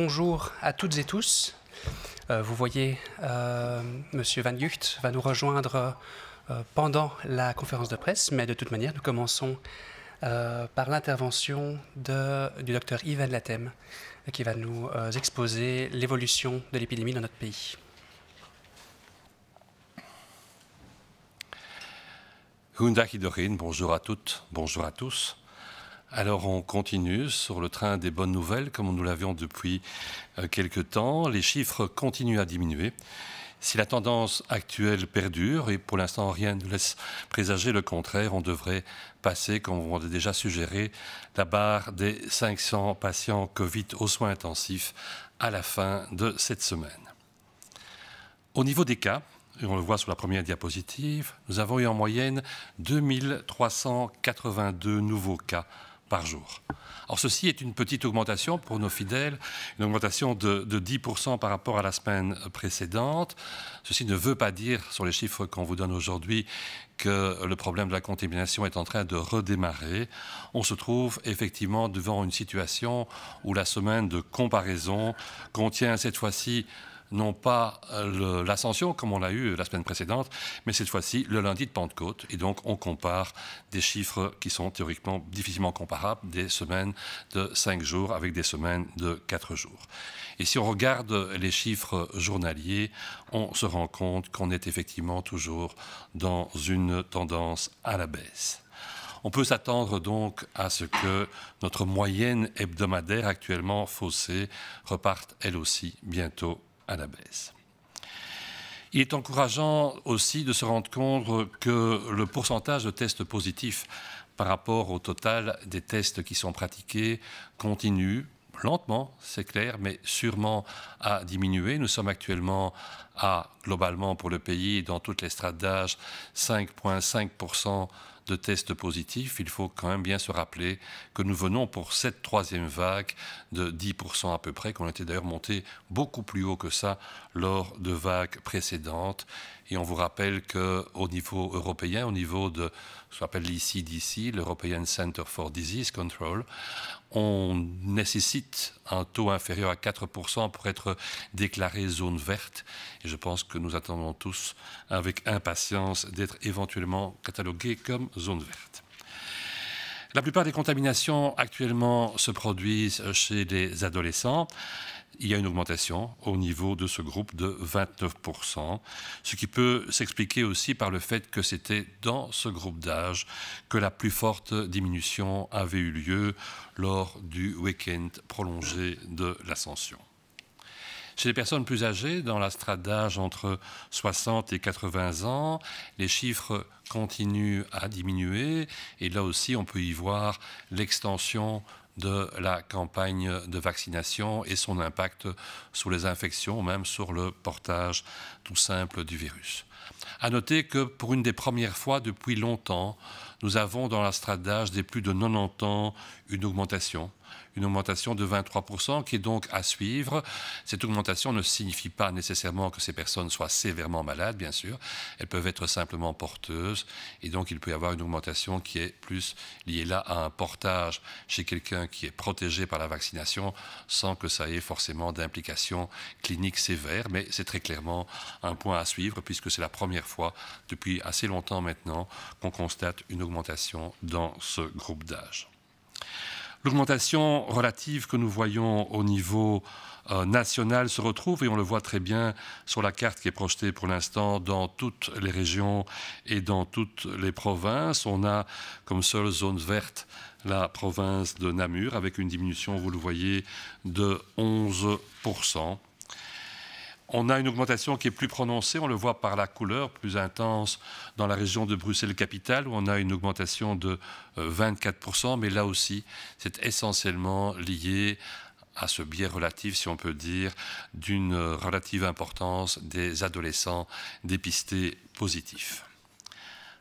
bonjour à toutes et tous. Euh, vous voyez euh, Monsieur Van Gucht va nous rejoindre euh, pendant la conférence de presse, mais de toute manière, nous commençons euh, par l'intervention du docteur Ivan Latem, qui va nous exposer l'évolution de l'épidémie dans notre pays. bonjour à toutes, bonjour à tous. Alors on continue sur le train des bonnes nouvelles, comme nous l'avions depuis euh, quelque temps. Les chiffres continuent à diminuer. Si la tendance actuelle perdure, et pour l'instant rien ne laisse présager le contraire, on devrait passer, comme on l'a déjà suggéré, la barre des 500 patients Covid aux soins intensifs à la fin de cette semaine. Au niveau des cas, et on le voit sur la première diapositive, nous avons eu en moyenne 2382 nouveaux cas par jour. Alors ceci est une petite augmentation pour nos fidèles, une augmentation de, de 10% par rapport à la semaine précédente. Ceci ne veut pas dire, sur les chiffres qu'on vous donne aujourd'hui, que le problème de la contamination est en train de redémarrer. On se trouve effectivement devant une situation où la semaine de comparaison contient cette fois-ci non pas euh, l'ascension comme on l'a eu la semaine précédente, mais cette fois-ci le lundi de Pentecôte. Et donc on compare des chiffres qui sont théoriquement difficilement comparables, des semaines de cinq jours avec des semaines de quatre jours. Et si on regarde les chiffres journaliers, on se rend compte qu'on est effectivement toujours dans une tendance à la baisse. On peut s'attendre donc à ce que notre moyenne hebdomadaire actuellement faussée reparte elle aussi bientôt à la baisse. Il est encourageant aussi de se rendre compte que le pourcentage de tests positifs par rapport au total des tests qui sont pratiqués continue lentement, c'est clair, mais sûrement à diminuer. Nous sommes actuellement à, globalement pour le pays, dans toutes les strates d'âge, 5,5% de tests positifs, il faut quand même bien se rappeler que nous venons pour cette troisième vague de 10% à peu près, qu'on était d'ailleurs monté beaucoup plus haut que ça lors de vagues précédentes. Et on vous rappelle qu'au niveau européen, au niveau de ce qu'on appelle l'ECDC, l'European Center for Disease Control, on nécessite un taux inférieur à 4% pour être déclaré zone verte. Et je pense que nous attendons tous avec impatience d'être éventuellement catalogués comme zone verte. La plupart des contaminations actuellement se produisent chez les adolescents il y a une augmentation au niveau de ce groupe de 29%, ce qui peut s'expliquer aussi par le fait que c'était dans ce groupe d'âge que la plus forte diminution avait eu lieu lors du week-end prolongé de l'ascension. Chez les personnes plus âgées, dans la strate d'âge entre 60 et 80 ans, les chiffres continuent à diminuer. Et là aussi, on peut y voir l'extension de la campagne de vaccination et son impact sur les infections, même sur le portage tout simple du virus. À noter que pour une des premières fois depuis longtemps, nous avons dans la des plus de 90 ans une augmentation une augmentation de 23%, qui est donc à suivre. Cette augmentation ne signifie pas nécessairement que ces personnes soient sévèrement malades, bien sûr. Elles peuvent être simplement porteuses, et donc il peut y avoir une augmentation qui est plus liée là à un portage chez quelqu'un qui est protégé par la vaccination, sans que ça ait forcément d'implication cliniques sévères. Mais c'est très clairement un point à suivre, puisque c'est la première fois depuis assez longtemps maintenant qu'on constate une augmentation dans ce groupe d'âge. L'augmentation relative que nous voyons au niveau euh, national se retrouve et on le voit très bien sur la carte qui est projetée pour l'instant dans toutes les régions et dans toutes les provinces. On a comme seule zone verte la province de Namur avec une diminution, vous le voyez, de 11%. On a une augmentation qui est plus prononcée, on le voit par la couleur plus intense dans la région de Bruxelles-Capitale, où on a une augmentation de 24%, euh, mais là aussi, c'est essentiellement lié à ce biais relatif, si on peut dire, d'une euh, relative importance des adolescents dépistés positifs.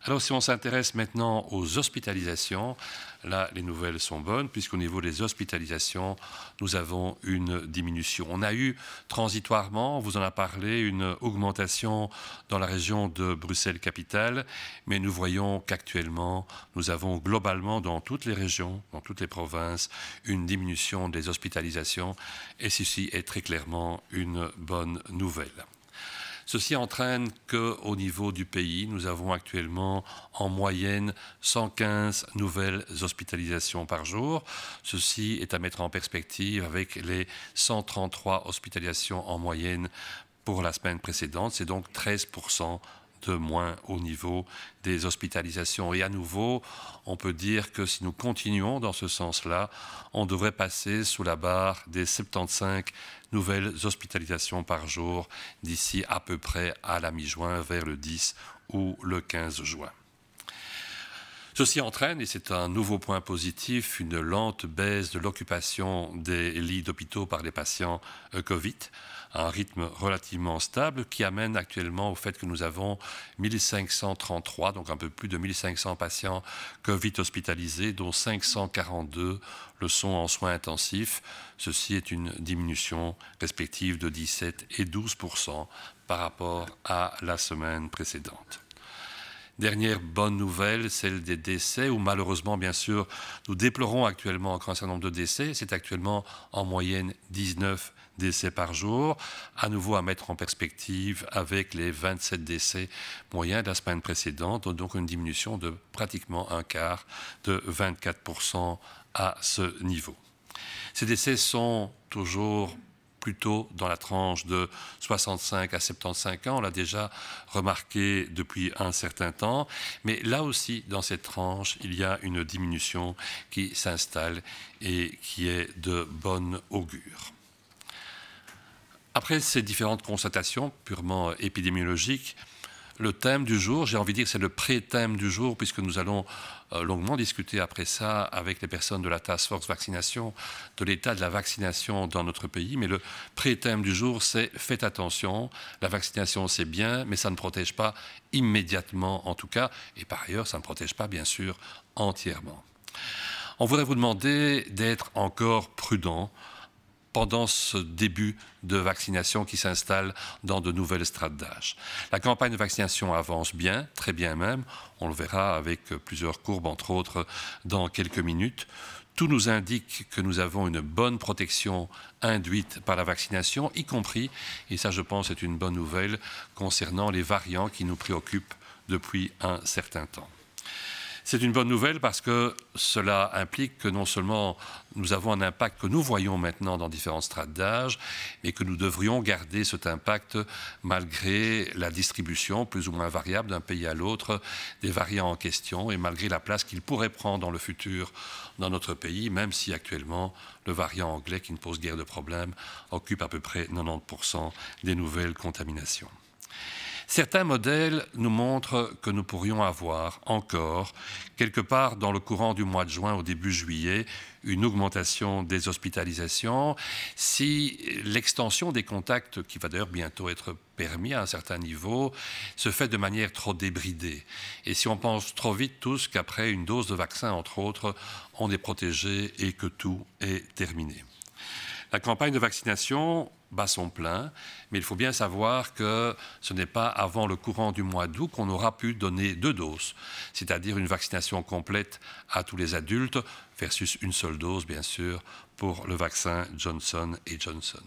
Alors si on s'intéresse maintenant aux hospitalisations, là les nouvelles sont bonnes puisqu'au niveau des hospitalisations, nous avons une diminution. On a eu transitoirement, on vous en a parlé, une augmentation dans la région de Bruxelles-Capitale, mais nous voyons qu'actuellement, nous avons globalement dans toutes les régions, dans toutes les provinces, une diminution des hospitalisations et ceci est très clairement une bonne nouvelle. Ceci entraîne qu'au niveau du pays, nous avons actuellement en moyenne 115 nouvelles hospitalisations par jour. Ceci est à mettre en perspective avec les 133 hospitalisations en moyenne pour la semaine précédente. C'est donc 13% moins au niveau des hospitalisations. Et à nouveau, on peut dire que si nous continuons dans ce sens-là, on devrait passer sous la barre des 75 nouvelles hospitalisations par jour d'ici à peu près à la mi-juin, vers le 10 ou le 15 juin. Ceci entraîne, et c'est un nouveau point positif, une lente baisse de l'occupation des lits d'hôpitaux par les patients euh, Covid à un rythme relativement stable qui amène actuellement au fait que nous avons 1533, donc un peu plus de 1500 patients Covid hospitalisés, dont 542 le sont en soins intensifs. Ceci est une diminution respective de 17 et 12 par rapport à la semaine précédente. Dernière bonne nouvelle, celle des décès, où malheureusement, bien sûr, nous déplorons actuellement encore un certain nombre de décès. C'est actuellement en moyenne 19 décès par jour, à nouveau à mettre en perspective avec les 27 décès moyens de la semaine précédente, donc une diminution de pratiquement un quart, de 24% à ce niveau. Ces décès sont toujours plutôt dans la tranche de 65 à 75 ans. On l'a déjà remarqué depuis un certain temps. Mais là aussi, dans cette tranche, il y a une diminution qui s'installe et qui est de bonne augure. Après ces différentes constatations purement épidémiologiques, le thème du jour. J'ai envie de dire que c'est le pré-thème du jour, puisque nous allons euh, longuement discuter après ça avec les personnes de la Task Force Vaccination de l'état de la vaccination dans notre pays. Mais le pré-thème du jour, c'est faites attention, la vaccination c'est bien, mais ça ne protège pas immédiatement en tout cas, et par ailleurs ça ne protège pas bien sûr entièrement. On voudrait vous demander d'être encore prudent pendant ce début de vaccination qui s'installe dans de nouvelles strates d'âge. La campagne de vaccination avance bien, très bien même. On le verra avec plusieurs courbes, entre autres, dans quelques minutes. Tout nous indique que nous avons une bonne protection induite par la vaccination, y compris, et ça je pense est une bonne nouvelle, concernant les variants qui nous préoccupent depuis un certain temps. C'est une bonne nouvelle parce que cela implique que non seulement nous avons un impact que nous voyons maintenant dans différentes strates d'âge, et que nous devrions garder cet impact malgré la distribution plus ou moins variable d'un pays à l'autre des variants en question et malgré la place qu'ils pourraient prendre dans le futur dans notre pays, même si actuellement le variant anglais qui ne pose guère de problème occupe à peu près 90% des nouvelles contaminations. Certains modèles nous montrent que nous pourrions avoir encore, quelque part dans le courant du mois de juin au début juillet, une augmentation des hospitalisations si l'extension des contacts, qui va d'ailleurs bientôt être permis à un certain niveau, se fait de manière trop débridée. Et si on pense trop vite tous qu'après une dose de vaccin, entre autres, on est protégé et que tout est terminé. La campagne de vaccination bat son plein, mais il faut bien savoir que ce n'est pas avant le courant du mois d'août qu'on aura pu donner deux doses, c'est-à-dire une vaccination complète à tous les adultes versus une seule dose, bien sûr, pour le vaccin Johnson et Johnson.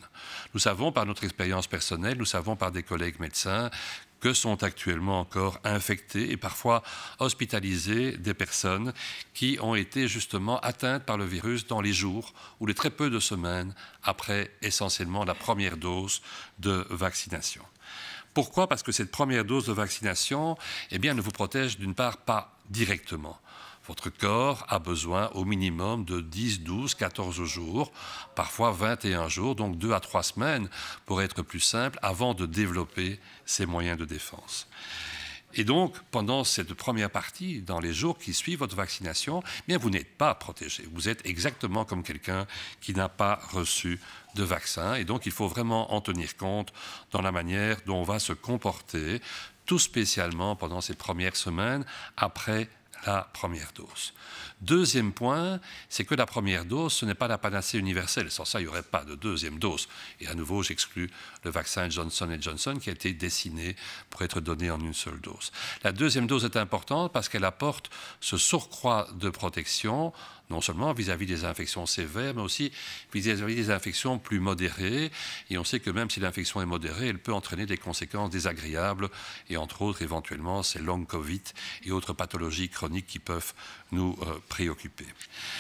Nous savons par notre expérience personnelle, nous savons par des collègues médecins que sont actuellement encore infectées et parfois hospitalisées des personnes qui ont été justement atteintes par le virus dans les jours ou les très peu de semaines après essentiellement la première dose de vaccination. Pourquoi Parce que cette première dose de vaccination eh bien, ne vous protège d'une part pas directement votre corps a besoin au minimum de 10, 12, 14 jours, parfois 21 jours, donc 2 à 3 semaines pour être plus simple, avant de développer ses moyens de défense. Et donc, pendant cette première partie, dans les jours qui suivent votre vaccination, eh bien vous n'êtes pas protégé. Vous êtes exactement comme quelqu'un qui n'a pas reçu de vaccin. Et donc, il faut vraiment en tenir compte dans la manière dont on va se comporter, tout spécialement pendant ces premières semaines après la première dose. Deuxième point, c'est que la première dose, ce n'est pas la panacée universelle. Sans ça, il n'y aurait pas de deuxième dose. Et à nouveau, j'exclus le vaccin Johnson Johnson qui a été dessiné pour être donné en une seule dose. La deuxième dose est importante parce qu'elle apporte ce surcroît de protection non seulement vis-à-vis des infections sévères, mais aussi vis-à-vis des infections plus modérées. Et on sait que même si l'infection est modérée, elle peut entraîner des conséquences désagréables, et entre autres éventuellement ces longues Covid et autres pathologies chroniques qui peuvent nous euh, préoccupés.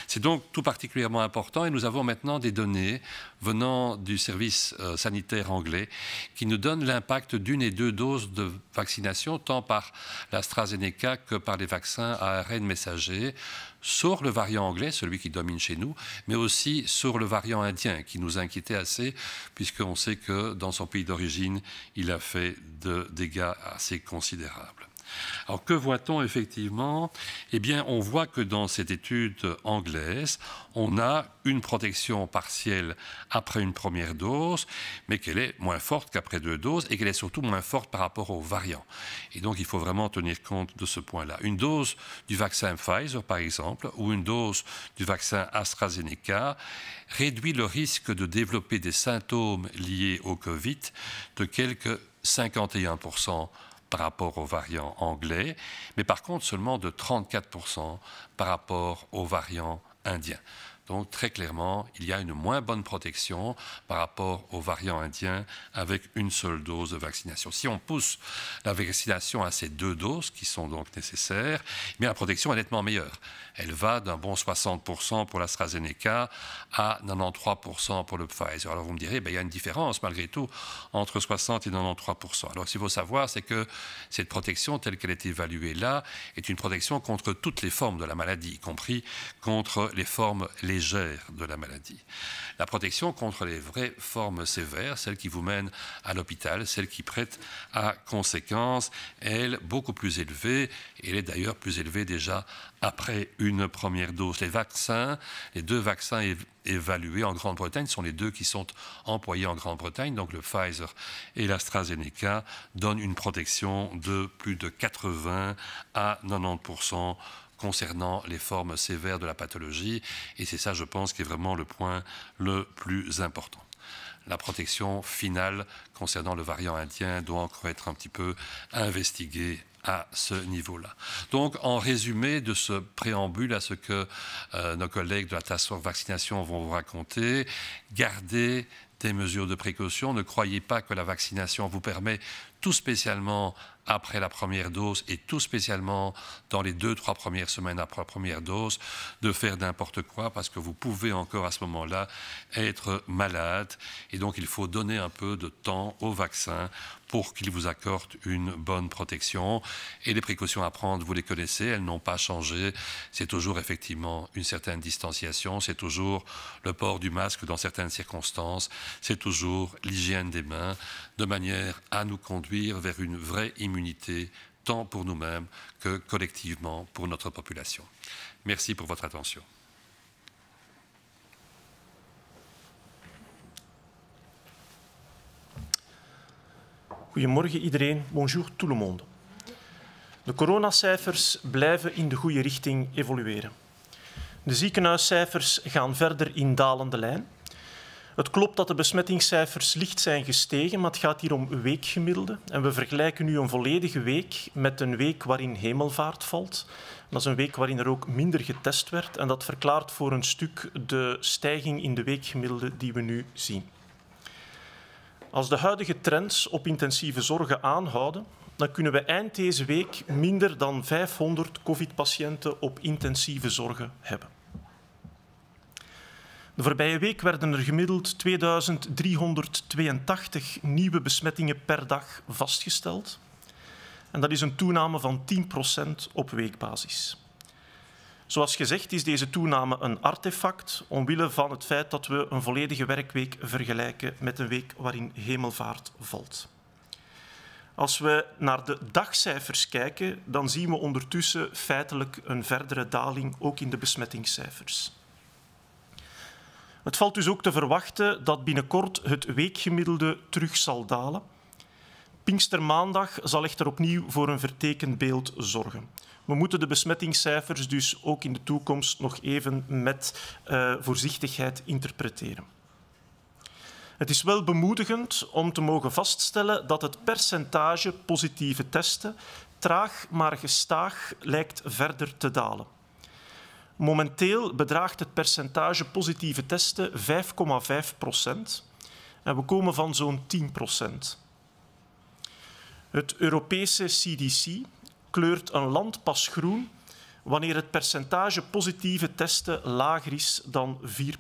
C'est donc tout particulièrement important et nous avons maintenant des données venant du service euh, sanitaire anglais qui nous donnent l'impact d'une et deux doses de vaccination, tant par l'AstraZeneca que par les vaccins à ARN messager sur le variant anglais, celui qui domine chez nous, mais aussi sur le variant indien, qui nous inquiétait assez, puisqu'on sait que dans son pays d'origine, il a fait de dégâts assez considérables. Alors que voit-on effectivement Eh bien, on voit que dans cette étude anglaise, on a une protection partielle après une première dose, mais qu'elle est moins forte qu'après deux doses et qu'elle est surtout moins forte par rapport aux variants. Et donc, il faut vraiment tenir compte de ce point-là. Une dose du vaccin Pfizer, par exemple, ou une dose du vaccin AstraZeneca réduit le risque de développer des symptômes liés au Covid de quelques 51% par rapport aux variants anglais, mais par contre seulement de 34% par rapport aux variants indiens. Donc très clairement, il y a une moins bonne protection par rapport aux variants indiens avec une seule dose de vaccination. Si on pousse la vaccination à ces deux doses qui sont donc nécessaires, eh la protection est nettement meilleure. Elle va d'un bon 60% pour l'AstraZeneca à 93% pour le Pfizer. Alors vous me direz, ben, il y a une différence malgré tout entre 60 et 93%. Alors ce qu'il faut savoir, c'est que cette protection telle qu'elle est évaluée là est une protection contre toutes les formes de la maladie, y compris contre les formes les légère de la maladie. La protection contre les vraies formes sévères, celles qui vous mènent à l'hôpital, celles qui prêtent à conséquences, elle, beaucoup plus élevée, elle est d'ailleurs plus élevée déjà après une première dose. Les vaccins, les deux vaccins évalués en Grande-Bretagne sont les deux qui sont employés en Grande-Bretagne, donc le Pfizer et l'AstraZeneca, donnent une protection de plus de 80 à 90 concernant les formes sévères de la pathologie. Et c'est ça, je pense, qui est vraiment le point le plus important. La protection finale concernant le variant indien doit encore être un petit peu investiguée à ce niveau-là. Donc, en résumé de ce préambule à ce que euh, nos collègues de la Task Force Vaccination vont vous raconter, gardez des mesures de précaution. Ne croyez pas que la vaccination vous permet tout spécialement après la première dose et tout spécialement dans les deux, trois premières semaines après la première dose, de faire n'importe quoi parce que vous pouvez encore à ce moment-là être malade. Et donc il faut donner un peu de temps au vaccin pour qu'il vous accorde une bonne protection. Et les précautions à prendre, vous les connaissez, elles n'ont pas changé. C'est toujours effectivement une certaine distanciation, c'est toujours le port du masque dans certaines circonstances, c'est toujours l'hygiène des mains, de manière à nous conduire vers une vraie immunité, tant pour nous-mêmes que collectivement pour notre population. Merci pour votre attention. Goedemorgen iedereen. Bonjour tout le monde. De coronacijfers blijven in de goede richting evolueren. De ziekenhuiscijfers gaan verder in dalende lijn. Het klopt dat de besmettingscijfers licht zijn gestegen, maar het gaat hier om weekgemiddelden. En we vergelijken nu een volledige week met een week waarin hemelvaart valt. Dat is een week waarin er ook minder getest werd. En dat verklaart voor een stuk de stijging in de weekgemiddelden die we nu zien. Als de huidige trends op intensieve zorgen aanhouden, dan kunnen we eind deze week minder dan 500 COVID-patiënten op intensieve zorgen hebben. De voorbije week werden er gemiddeld 2382 nieuwe besmettingen per dag vastgesteld. En dat is een toename van 10% op weekbasis. Zoals gezegd is deze toename een artefact omwille van het feit dat we een volledige werkweek vergelijken met een week waarin hemelvaart valt. Als we naar de dagcijfers kijken, dan zien we ondertussen feitelijk een verdere daling ook in de besmettingscijfers. Het valt dus ook te verwachten dat binnenkort het weekgemiddelde terug zal dalen. Pinkstermaandag zal echter opnieuw voor een vertekend beeld zorgen. We moeten de besmettingscijfers dus ook in de toekomst nog even met eh, voorzichtigheid interpreteren. Het is wel bemoedigend om te mogen vaststellen dat het percentage positieve testen traag maar gestaag lijkt verder te dalen. Momenteel bedraagt het percentage positieve testen 5,5 procent en we komen van zo'n 10 procent. Het Europese CDC kleurt een land pas groen wanneer het percentage positieve testen lager is dan 4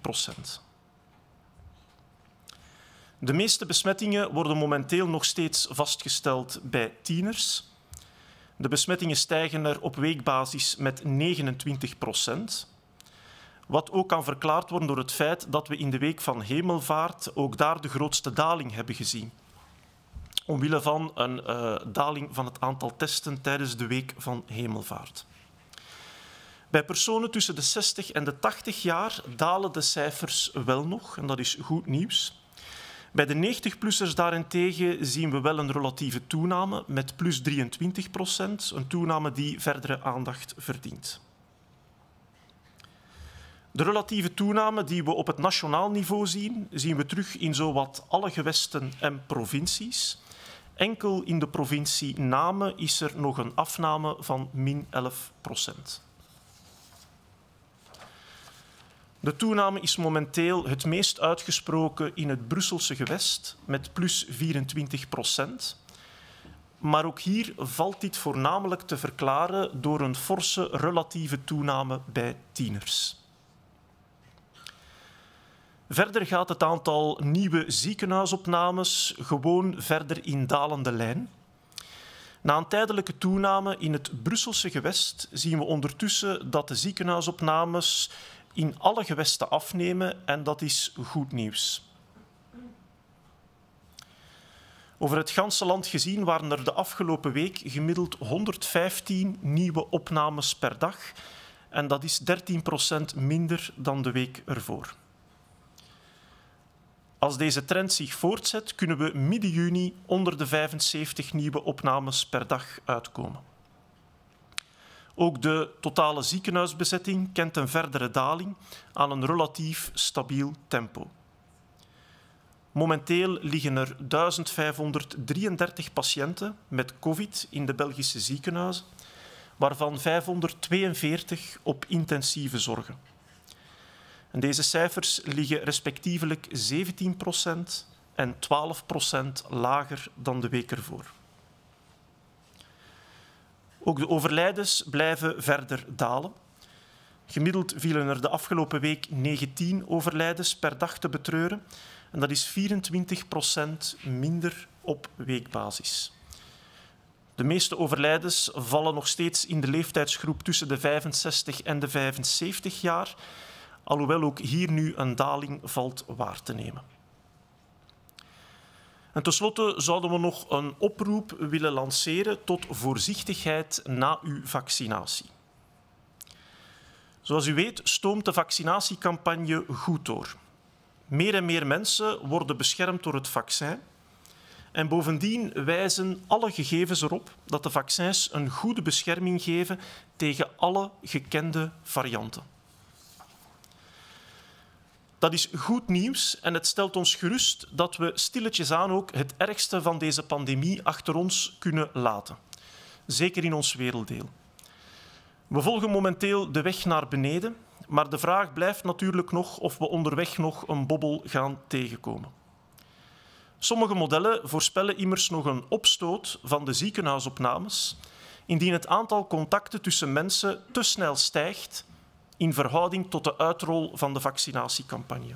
De meeste besmettingen worden momenteel nog steeds vastgesteld bij tieners. De besmettingen stijgen er op weekbasis met 29 Wat ook kan verklaard worden door het feit dat we in de week van hemelvaart ook daar de grootste daling hebben gezien omwille van een eh, daling van het aantal testen tijdens de week van hemelvaart. Bij personen tussen de 60 en de 80 jaar dalen de cijfers wel nog, en dat is goed nieuws. Bij de 90-plussers daarentegen zien we wel een relatieve toename met plus 23 procent, een toename die verdere aandacht verdient. De relatieve toename die we op het nationaal niveau zien, zien we terug in zowat alle gewesten en provincies. Enkel in de provincie Namen is er nog een afname van min 11 procent. De toename is momenteel het meest uitgesproken in het Brusselse gewest met plus 24 procent. Maar ook hier valt dit voornamelijk te verklaren door een forse relatieve toename bij tieners. Verder gaat het aantal nieuwe ziekenhuisopnames gewoon verder in dalende lijn. Na een tijdelijke toename in het Brusselse gewest zien we ondertussen dat de ziekenhuisopnames in alle gewesten afnemen en dat is goed nieuws. Over het ganse land gezien waren er de afgelopen week gemiddeld 115 nieuwe opnames per dag en dat is 13% minder dan de week ervoor. Als deze trend zich voortzet, kunnen we midden juni onder de 75 nieuwe opnames per dag uitkomen. Ook de totale ziekenhuisbezetting kent een verdere daling aan een relatief stabiel tempo. Momenteel liggen er 1533 patiënten met COVID in de Belgische ziekenhuizen, waarvan 542 op intensieve zorgen. En deze cijfers liggen respectievelijk 17 en 12 lager dan de week ervoor. Ook de overlijdens blijven verder dalen. Gemiddeld vielen er de afgelopen week 19 overlijdens per dag te betreuren. En dat is 24 minder op weekbasis. De meeste overlijdens vallen nog steeds in de leeftijdsgroep tussen de 65 en de 75 jaar alhoewel ook hier nu een daling valt waar te nemen. En tenslotte zouden we nog een oproep willen lanceren tot voorzichtigheid na uw vaccinatie. Zoals u weet stoomt de vaccinatiecampagne goed door. Meer en meer mensen worden beschermd door het vaccin. En bovendien wijzen alle gegevens erop dat de vaccins een goede bescherming geven tegen alle gekende varianten. Dat is goed nieuws en het stelt ons gerust dat we stilletjes aan ook het ergste van deze pandemie achter ons kunnen laten. Zeker in ons werelddeel. We volgen momenteel de weg naar beneden, maar de vraag blijft natuurlijk nog of we onderweg nog een bobbel gaan tegenkomen. Sommige modellen voorspellen immers nog een opstoot van de ziekenhuisopnames indien het aantal contacten tussen mensen te snel stijgt in verhouding tot de uitrol van de vaccinatiecampagne.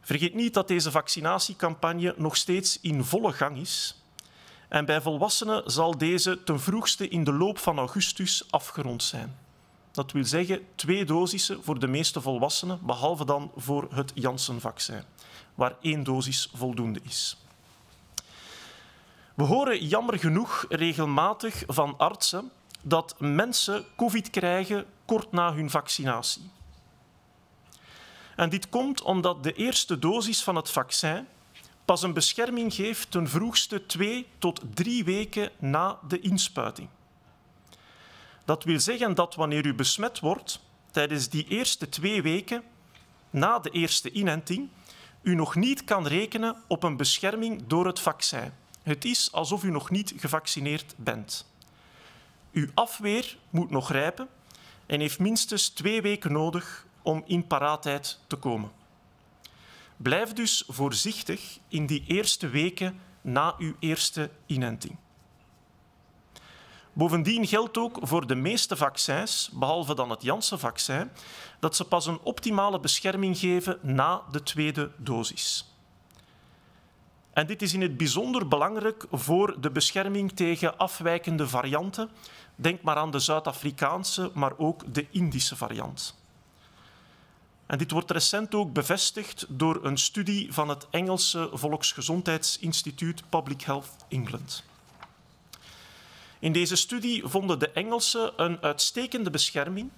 Vergeet niet dat deze vaccinatiecampagne nog steeds in volle gang is en bij volwassenen zal deze ten vroegste in de loop van augustus afgerond zijn. Dat wil zeggen twee dosissen voor de meeste volwassenen, behalve dan voor het Janssen-vaccin, waar één dosis voldoende is. We horen jammer genoeg regelmatig van artsen dat mensen COVID krijgen kort na hun vaccinatie. En dit komt omdat de eerste dosis van het vaccin pas een bescherming geeft ten vroegste twee tot drie weken na de inspuiting. Dat wil zeggen dat wanneer u besmet wordt, tijdens die eerste twee weken na de eerste inenting, u nog niet kan rekenen op een bescherming door het vaccin. Het is alsof u nog niet gevaccineerd bent. Uw afweer moet nog rijpen en heeft minstens twee weken nodig om in paraatheid te komen. Blijf dus voorzichtig in die eerste weken na uw eerste inenting. Bovendien geldt ook voor de meeste vaccins, behalve dan het Janssen-vaccin, dat ze pas een optimale bescherming geven na de tweede dosis. En dit is in het bijzonder belangrijk voor de bescherming tegen afwijkende varianten Denk maar aan de Zuid-Afrikaanse, maar ook de Indische variant. En dit wordt recent ook bevestigd door een studie van het Engelse Volksgezondheidsinstituut Public Health England. In deze studie vonden de Engelsen een uitstekende bescherming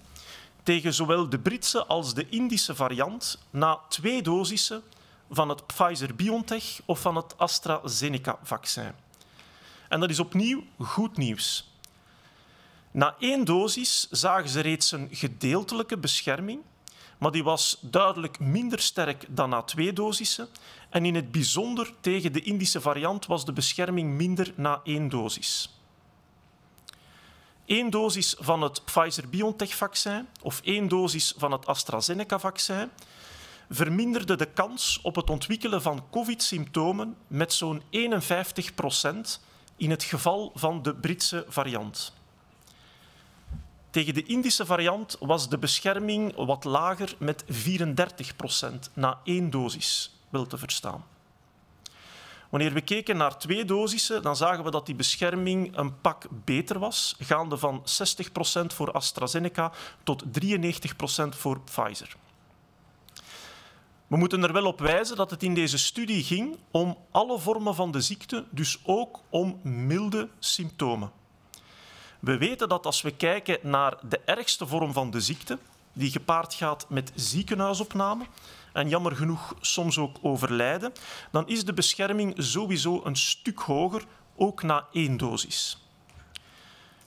tegen zowel de Britse als de Indische variant na twee dosissen van het Pfizer-BioNTech of van het AstraZeneca-vaccin. En dat is opnieuw goed nieuws. Na één dosis zagen ze reeds een gedeeltelijke bescherming, maar die was duidelijk minder sterk dan na twee dosissen. En in het bijzonder tegen de Indische variant was de bescherming minder na één dosis. Eén dosis van het Pfizer-BioNTech-vaccin of één dosis van het AstraZeneca-vaccin verminderde de kans op het ontwikkelen van COVID-symptomen met zo'n 51 in het geval van de Britse variant. Tegen de Indische variant was de bescherming wat lager met 34 na één dosis, wil te verstaan. Wanneer we keken naar twee dosissen, dan zagen we dat die bescherming een pak beter was, gaande van 60% voor AstraZeneca tot 93% voor Pfizer. We moeten er wel op wijzen dat het in deze studie ging om alle vormen van de ziekte, dus ook om milde symptomen. We weten dat als we kijken naar de ergste vorm van de ziekte, die gepaard gaat met ziekenhuisopname en jammer genoeg soms ook overlijden, dan is de bescherming sowieso een stuk hoger, ook na één dosis.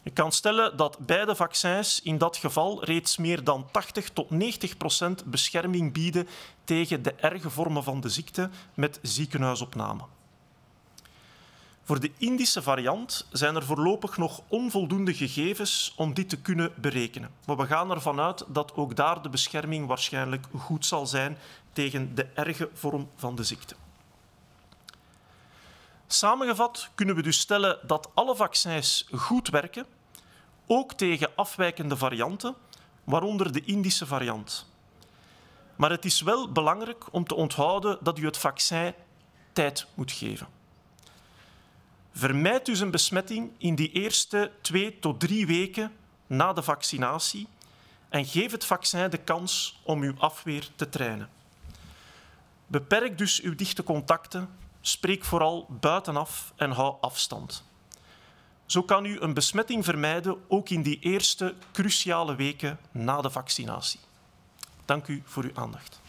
Je kan stellen dat beide vaccins in dat geval reeds meer dan 80 tot 90 procent bescherming bieden tegen de erge vormen van de ziekte met ziekenhuisopname. Voor de Indische variant zijn er voorlopig nog onvoldoende gegevens om dit te kunnen berekenen. Maar we gaan ervan uit dat ook daar de bescherming waarschijnlijk goed zal zijn tegen de erge vorm van de ziekte. Samengevat kunnen we dus stellen dat alle vaccins goed werken, ook tegen afwijkende varianten, waaronder de Indische variant. Maar het is wel belangrijk om te onthouden dat u het vaccin tijd moet geven. Vermijd dus een besmetting in die eerste twee tot drie weken na de vaccinatie en geef het vaccin de kans om uw afweer te trainen. Beperk dus uw dichte contacten, spreek vooral buitenaf en hou afstand. Zo kan u een besmetting vermijden ook in die eerste cruciale weken na de vaccinatie. Dank u voor uw aandacht.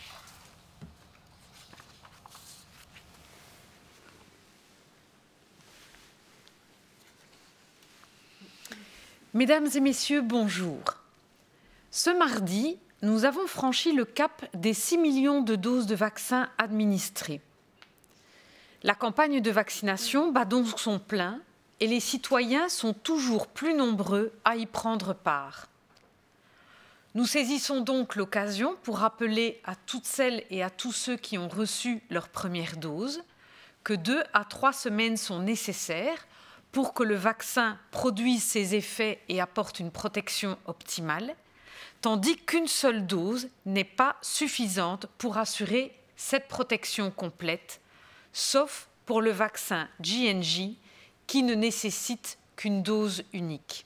Mesdames et messieurs, bonjour. Ce mardi, nous avons franchi le cap des 6 millions de doses de vaccins administrées. La campagne de vaccination bat donc son plein et les citoyens sont toujours plus nombreux à y prendre part. Nous saisissons donc l'occasion pour rappeler à toutes celles et à tous ceux qui ont reçu leur première dose que deux à trois semaines sont nécessaires pour que le vaccin produise ses effets et apporte une protection optimale, tandis qu'une seule dose n'est pas suffisante pour assurer cette protection complète, sauf pour le vaccin GNG, qui ne nécessite qu'une dose unique.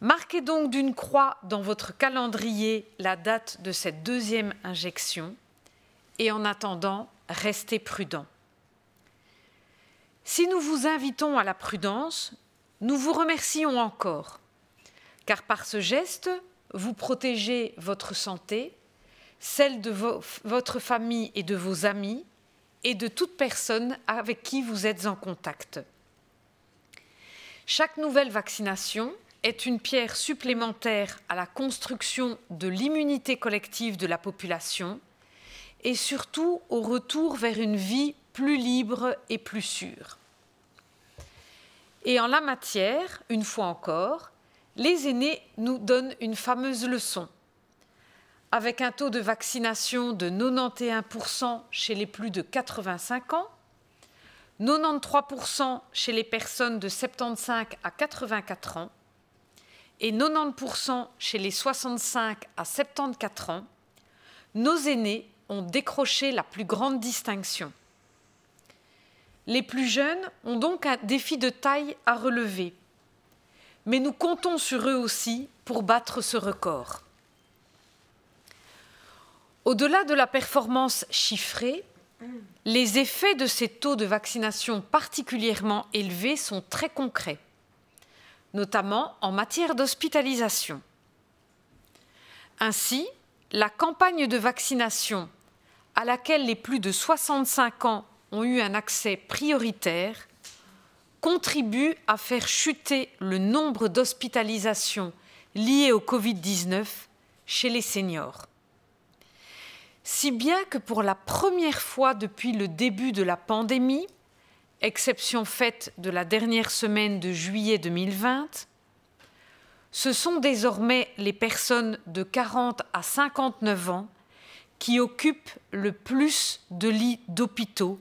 Marquez donc d'une croix dans votre calendrier la date de cette deuxième injection et en attendant, restez prudent. Si nous vous invitons à la prudence, nous vous remercions encore, car par ce geste, vous protégez votre santé, celle de votre famille et de vos amis, et de toute personne avec qui vous êtes en contact. Chaque nouvelle vaccination est une pierre supplémentaire à la construction de l'immunité collective de la population et surtout au retour vers une vie plus libre et plus sûre. Et en la matière, une fois encore, les aînés nous donnent une fameuse leçon. Avec un taux de vaccination de 91% chez les plus de 85 ans, 93% chez les personnes de 75 à 84 ans et 90% chez les 65 à 74 ans, nos aînés ont décroché la plus grande distinction. Les plus jeunes ont donc un défi de taille à relever. Mais nous comptons sur eux aussi pour battre ce record. Au-delà de la performance chiffrée, les effets de ces taux de vaccination particulièrement élevés sont très concrets, notamment en matière d'hospitalisation. Ainsi, la campagne de vaccination à laquelle les plus de 65 ans ont eu un accès prioritaire contribue à faire chuter le nombre d'hospitalisations liées au Covid-19 chez les seniors. Si bien que pour la première fois depuis le début de la pandémie, exception faite de la dernière semaine de juillet 2020, ce sont désormais les personnes de 40 à 59 ans qui occupent le plus de lits d'hôpitaux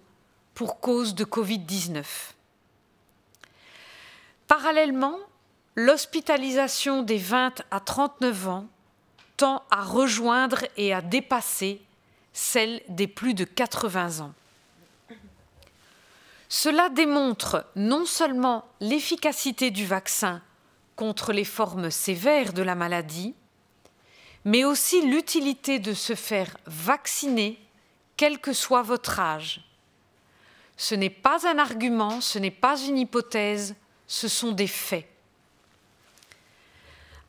pour cause de Covid-19. Parallèlement, l'hospitalisation des 20 à 39 ans tend à rejoindre et à dépasser celle des plus de 80 ans. Cela démontre non seulement l'efficacité du vaccin contre les formes sévères de la maladie, mais aussi l'utilité de se faire vacciner quel que soit votre âge, ce n'est pas un argument, ce n'est pas une hypothèse, ce sont des faits.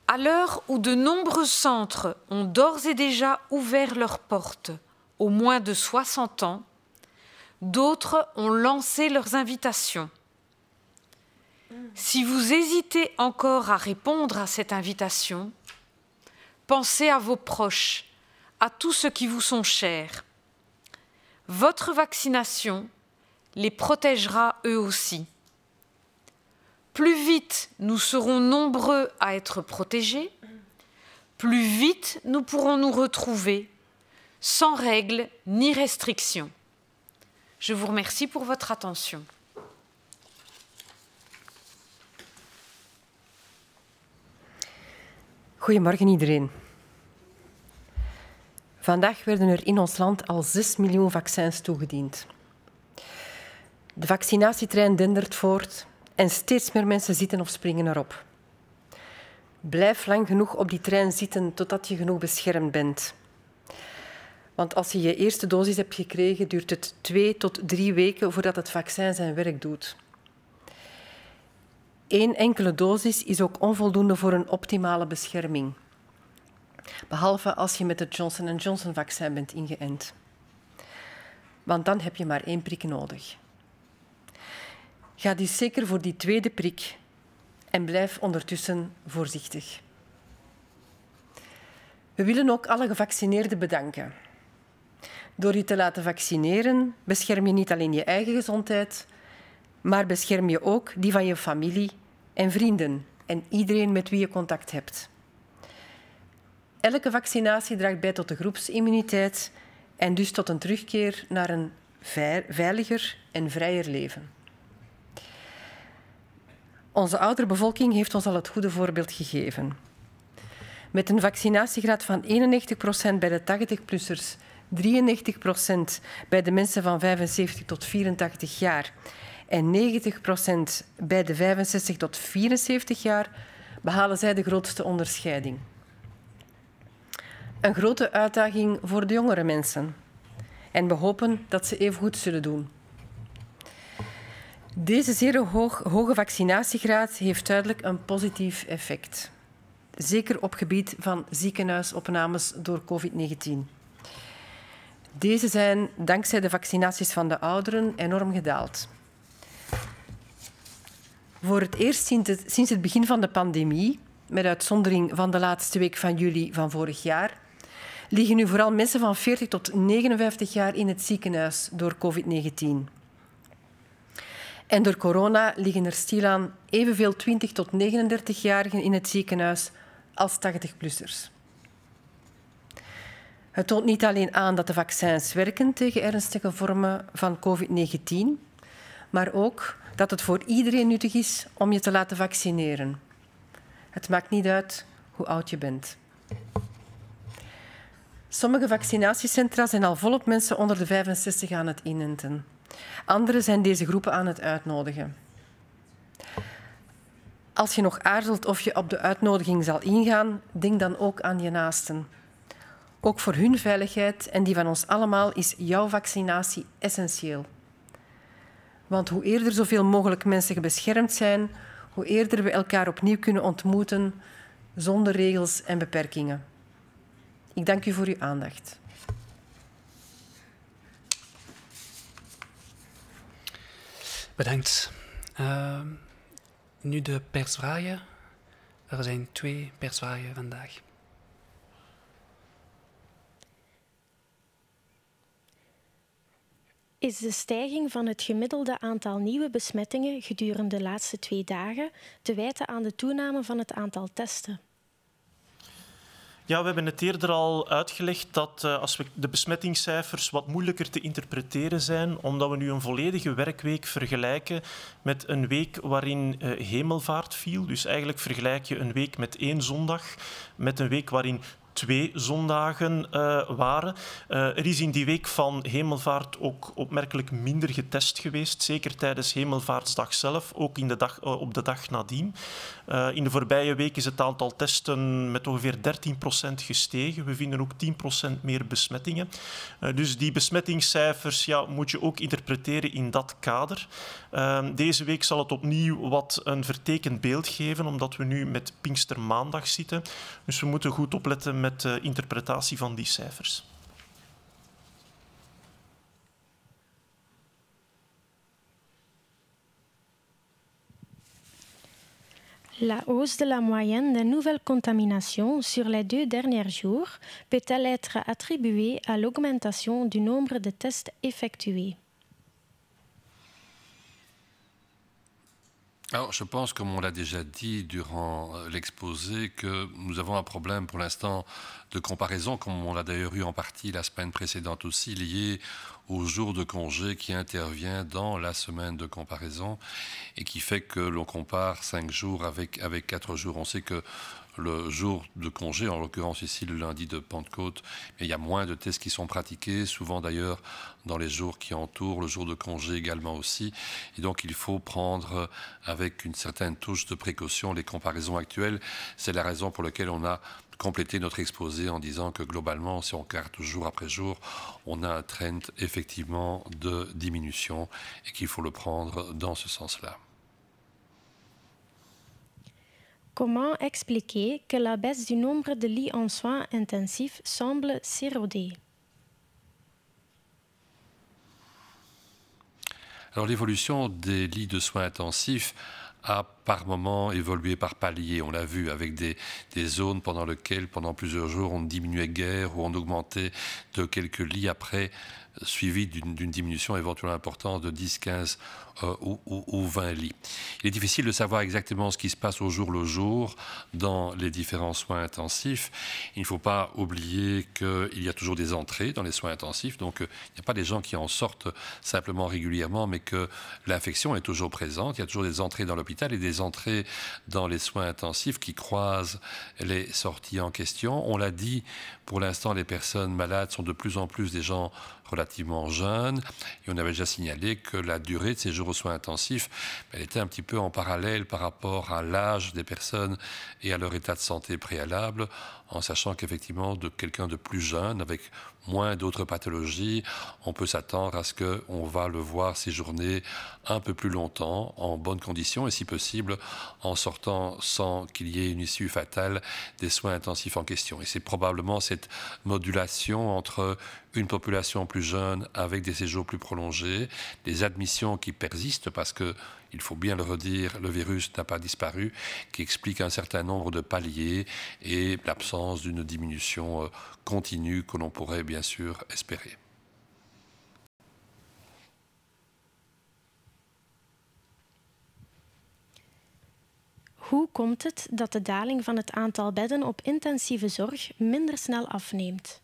À l'heure où de nombreux centres ont d'ores et déjà ouvert leurs portes au moins de 60 ans, d'autres ont lancé leurs invitations. Si vous hésitez encore à répondre à cette invitation, pensez à vos proches, à tous ceux qui vous sont chers. Votre vaccination les protégera eux aussi. Plus vite nous serons nombreux à être protégés, plus vite nous pourrons nous retrouver sans règles ni restrictions. Je vous remercie pour votre attention. Goedemorgen iedereen. Vandaag werden er in ons land al 6 miljoen vaccins toegediend. De vaccinatietrein dendert voort en steeds meer mensen zitten of springen erop. Blijf lang genoeg op die trein zitten totdat je genoeg beschermd bent. Want als je je eerste dosis hebt gekregen, duurt het twee tot drie weken voordat het vaccin zijn werk doet. Eén enkele dosis is ook onvoldoende voor een optimale bescherming. Behalve als je met het Johnson Johnson-vaccin bent ingeënt. Want dan heb je maar één prik nodig. Ga die zeker voor die tweede prik en blijf ondertussen voorzichtig. We willen ook alle gevaccineerden bedanken. Door je te laten vaccineren bescherm je niet alleen je eigen gezondheid, maar bescherm je ook die van je familie en vrienden en iedereen met wie je contact hebt. Elke vaccinatie draagt bij tot de groepsimmuniteit en dus tot een terugkeer naar een veiliger en vrijer leven. Onze oudere bevolking heeft ons al het goede voorbeeld gegeven. Met een vaccinatiegraad van 91% bij de 80-plussers, 93% bij de mensen van 75 tot 84 jaar en 90% bij de 65 tot 74 jaar behalen zij de grootste onderscheiding. Een grote uitdaging voor de jongere mensen. En we hopen dat ze even goed zullen doen. Deze zeer hoge vaccinatiegraad heeft duidelijk een positief effect. Zeker op gebied van ziekenhuisopnames door COVID-19. Deze zijn dankzij de vaccinaties van de ouderen enorm gedaald. Voor het eerst sinds het begin van de pandemie, met uitzondering van de laatste week van juli van vorig jaar, liggen nu vooral mensen van 40 tot 59 jaar in het ziekenhuis door COVID-19. En door corona liggen er stilaan evenveel 20 tot 39-jarigen in het ziekenhuis als 80-plussers. Het toont niet alleen aan dat de vaccins werken tegen ernstige vormen van COVID-19, maar ook dat het voor iedereen nuttig is om je te laten vaccineren. Het maakt niet uit hoe oud je bent. Sommige vaccinatiecentra zijn al volop mensen onder de 65 aan het inenten. Anderen zijn deze groepen aan het uitnodigen. Als je nog aarzelt of je op de uitnodiging zal ingaan, denk dan ook aan je naasten. Ook voor hun veiligheid en die van ons allemaal is jouw vaccinatie essentieel. Want hoe eerder zoveel mogelijk mensen beschermd zijn, hoe eerder we elkaar opnieuw kunnen ontmoeten zonder regels en beperkingen. Ik dank u voor uw aandacht. Bedankt. Ehm, nu de persvragen. Er zijn twee persvragen vandaag. Is de stijging van het gemiddelde aantal nieuwe besmettingen gedurende de laatste twee dagen te wijten aan de toename van het aantal testen? Ja, we hebben het eerder al uitgelegd dat eh, als we de besmettingscijfers wat moeilijker te interpreteren zijn, omdat we nu een volledige werkweek vergelijken met een week waarin eh, hemelvaart viel. Dus eigenlijk vergelijk je een week met één zondag met een week waarin twee zondagen eh, waren. Eh, er is in die week van hemelvaart ook opmerkelijk minder getest geweest, zeker tijdens hemelvaartsdag zelf, ook in de dag, eh, op de dag nadien. in de voorbije week is het aantal testen met ongeveer 13% gestegen. We vinden ook 10% meer besmettingen. dus die besmettingscijfers ja, moet je ook interpreteren in dat kader. Ehm, deze week zal het opnieuw wat een vertekend beeld geven, omdat we nu met Pinkstermaandag zitten. Dus we moeten goed opletten met de eh, La hausse de la moyenne des nouvelles contaminations sur les deux derniers jours peut-elle être attribuée à l'augmentation du nombre de tests effectués Alors, je pense, comme on l'a déjà dit durant euh, l'exposé, que nous avons un problème pour l'instant de comparaison, comme on l'a d'ailleurs eu en partie la semaine précédente aussi, lié au jour de congé qui intervient dans la semaine de comparaison et qui fait que l'on compare cinq jours avec, avec quatre jours. On sait que le jour de congé, en l'occurrence ici le lundi de Pentecôte, mais il y a moins de tests qui sont pratiqués, souvent d'ailleurs dans les jours qui entourent, le jour de congé également aussi. Et donc il faut prendre avec une certaine touche de précaution les comparaisons actuelles. C'est la raison pour laquelle on a complété notre exposé en disant que globalement, si on carte jour après jour, on a un trend effectivement de diminution et qu'il faut le prendre dans ce sens-là. Comment expliquer que la baisse du nombre de lits en soins intensifs semble s'éroder Alors l'évolution des lits de soins intensifs a par moments évolué par paliers. On l'a vu avec des, des, zones pendant lesquelles, pendant plusieurs jours, on diminuait guère ou on augmentait de quelques lits après suivi d'une diminution éventuellement importante de 10, 15 euh, ou, ou, 20 lits. Il est difficile de savoir exactement ce qui se passe au jour le jour dans les différents soins intensifs. Il ne faut pas oublier qu'il y a toujours des entrées dans les soins intensifs, donc euh, il n'y a pas des gens qui en sortent simplement régulièrement, mais que l'infection est toujours présente. Il y a toujours des entrées dans l'hôpital et des entrées dans les soins intensifs qui croisent les sorties en question. On l'a dit, pour l'instant, les personnes malades sont de plus en plus des gens relativement jeune. Et on avait déjà signalé que la durée de jours aux soins intensifs, elle était un petit peu en parallèle par rapport à l'âge des personnes et à leur état de santé préalable, en sachant qu'effectivement, de quelqu'un de plus jeune, avec moins d'autres pathologies, on peut s'attendre à ce qu'on va le voir séjourner un peu plus longtemps, en bonnes conditions, et si possible, en sortant sans qu'il y ait une issue fatale des soins intensifs en question. Et c'est probablement cette modulation entre une population plus jeune avec des séjours plus prolongés, des admissions qui persistent parce que il faut bien le redire, le virus n'a pas disparu, qui explique un certain nombre de paliers et l'absence d'une diminution euh, continue que l'on pourrait bien sûr espérer. Hoe komt het dat de daling van het aantal bedden op intensieve zorg minder snel afneemt?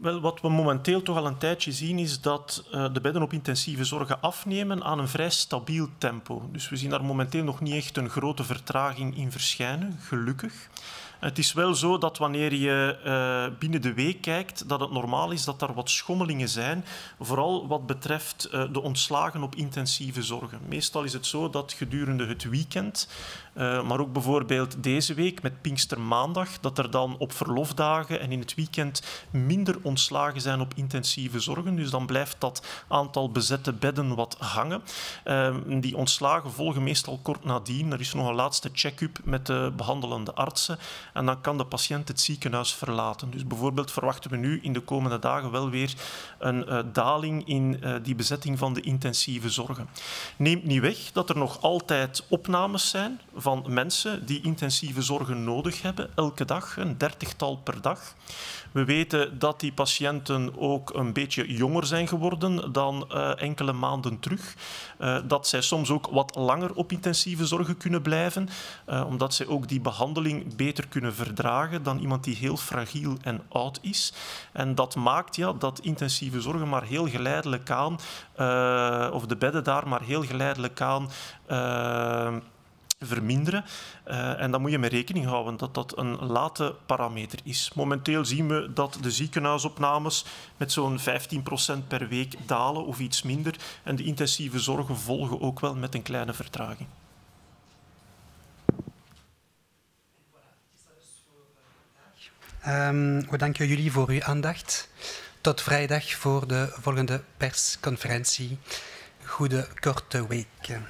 Wel, wat we momenteel toch al een tijdje zien is dat eh, de bedden op intensieve zorgen afnemen aan een vrij stabiel tempo. Dus we zien daar momenteel nog niet echt een grote vertraging in verschijnen, gelukkig. Het is wel zo dat wanneer je eh, binnen de week kijkt, dat het normaal is dat er wat schommelingen zijn, vooral wat betreft eh, de ontslagen op intensieve zorgen. Meestal is het zo dat gedurende het weekend, eh, maar ook bijvoorbeeld deze week met Pinkstermaandag, dat er dan op verlofdagen en in het weekend minder ontslagen zijn op intensieve zorgen. Dus dan blijft dat aantal bezette bedden wat hangen. Ehm, die ontslagen volgen meestal kort nadien. Er is nog een laatste check-up met de behandelende artsen en dan kan de patiënt het ziekenhuis verlaten. Dus bijvoorbeeld verwachten we nu in de komende dagen wel weer een eh, daling in uh, die bezetting van de intensieve zorgen. Neemt niet weg dat er nog altijd opnames zijn van mensen die intensieve zorgen nodig hebben, elke dag, een dertigtal per dag. We weten dat die patiënten ook een beetje jonger zijn geworden dan eh, enkele maanden terug. Eh, dat zij soms ook wat langer op intensieve zorgen kunnen blijven, eh, omdat zij ook die behandeling beter kunnen verdragen dan iemand die heel fragiel en oud is. En dat maakt ja, dat intensieve zorgen maar heel geleidelijk aan, of de bedden daar maar heel geleidelijk aan verminderen. Eh, en dan moet je met rekening houden dat dat een late parameter is. Momenteel zien we dat de ziekenhuisopnames met zo'n 15% per week dalen of iets minder. En de intensieve zorgen volgen ook wel met een kleine vertraging. Ehm, we danken jullie voor uw aandacht. Tot vrijdag voor de volgende persconferentie. Goede korte week.